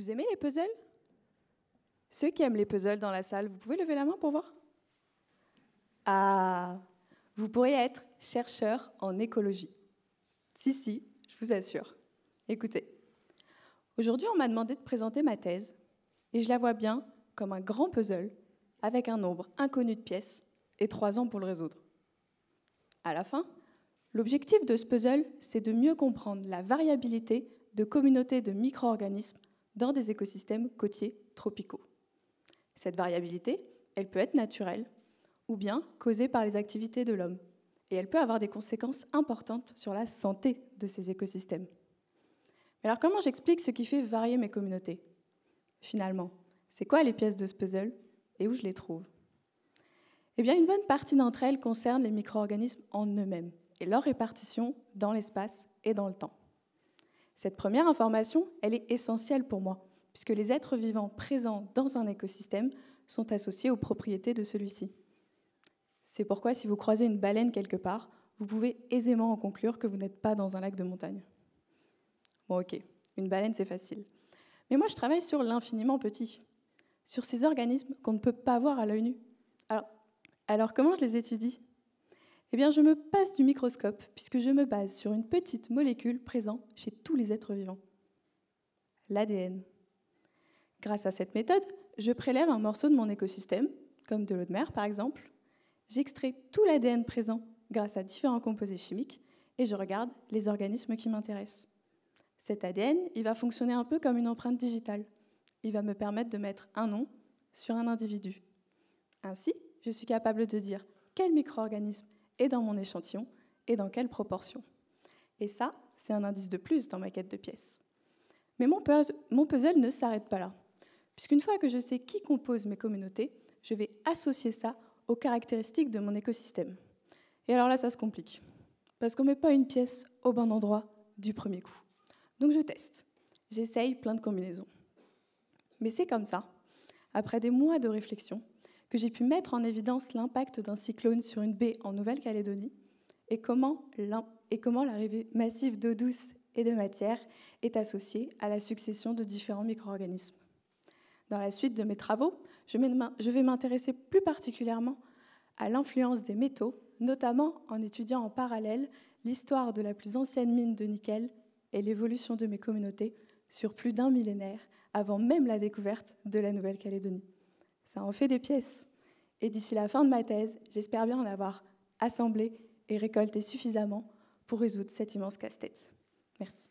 Vous aimez les puzzles Ceux qui aiment les puzzles dans la salle, vous pouvez lever la main pour voir Ah, vous pourriez être chercheur en écologie. Si, si, je vous assure. Écoutez, aujourd'hui on m'a demandé de présenter ma thèse et je la vois bien comme un grand puzzle avec un nombre inconnu de pièces et trois ans pour le résoudre. À la fin, l'objectif de ce puzzle, c'est de mieux comprendre la variabilité de communautés de micro-organismes dans des écosystèmes côtiers tropicaux. Cette variabilité, elle peut être naturelle ou bien causée par les activités de l'homme, et elle peut avoir des conséquences importantes sur la santé de ces écosystèmes. Mais alors comment j'explique ce qui fait varier mes communautés Finalement, c'est quoi les pièces de ce puzzle et où je les trouve Eh bien, une bonne partie d'entre elles concerne les micro-organismes en eux-mêmes et leur répartition dans l'espace et dans le temps. Cette première information, elle est essentielle pour moi, puisque les êtres vivants présents dans un écosystème sont associés aux propriétés de celui-ci. C'est pourquoi si vous croisez une baleine quelque part, vous pouvez aisément en conclure que vous n'êtes pas dans un lac de montagne. Bon ok, une baleine c'est facile. Mais moi je travaille sur l'infiniment petit, sur ces organismes qu'on ne peut pas voir à l'œil nu. Alors, alors comment je les étudie eh bien, je me passe du microscope puisque je me base sur une petite molécule présente chez tous les êtres vivants, l'ADN. Grâce à cette méthode, je prélève un morceau de mon écosystème, comme de l'eau de mer par exemple. J'extrais tout l'ADN présent grâce à différents composés chimiques et je regarde les organismes qui m'intéressent. Cet ADN, il va fonctionner un peu comme une empreinte digitale. Il va me permettre de mettre un nom sur un individu. Ainsi, je suis capable de dire quel micro-organisme et dans mon échantillon et dans quelle proportion. Et ça, c'est un indice de plus dans ma quête de pièces. Mais mon, mon puzzle ne s'arrête pas là, puisqu'une fois que je sais qui compose mes communautés, je vais associer ça aux caractéristiques de mon écosystème. Et alors là, ça se complique, parce qu'on ne met pas une pièce au bon endroit du premier coup. Donc je teste, j'essaye plein de combinaisons. Mais c'est comme ça, après des mois de réflexion, que j'ai pu mettre en évidence l'impact d'un cyclone sur une baie en Nouvelle-Calédonie et comment l'arrivée massive d'eau douce et de matière est associée à la succession de différents micro-organismes. Dans la suite de mes travaux, je vais m'intéresser plus particulièrement à l'influence des métaux, notamment en étudiant en parallèle l'histoire de la plus ancienne mine de nickel et l'évolution de mes communautés sur plus d'un millénaire avant même la découverte de la Nouvelle-Calédonie. Ça en fait des pièces. Et d'ici la fin de ma thèse, j'espère bien en avoir assemblé et récolté suffisamment pour résoudre cette immense casse-tête. Merci.